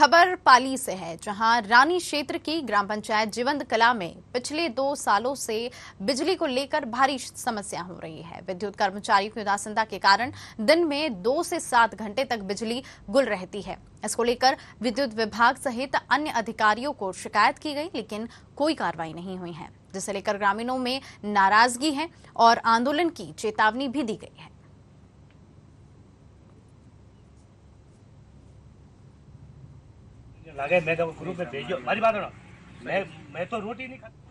खबर पाली से है जहां रानी क्षेत्र की ग्राम पंचायत जीवंत कला में पिछले दो सालों से बिजली को लेकर भारी समस्या हो रही है विद्युत कर्मचारियों की उदासीनता के कारण दिन में दो से सात घंटे तक बिजली गुल रहती है इसको लेकर विद्युत विभाग सहित अन्य अधिकारियों को शिकायत की गई लेकिन कोई कार्रवाई नहीं हुई है जिसे लेकर ग्रामीणों में नाराजगी है और आंदोलन की चेतावनी भी दी गई है लागे मैं ग्रुप में भेजो हमारी बात मैं मैं तो रोटी नहीं खाता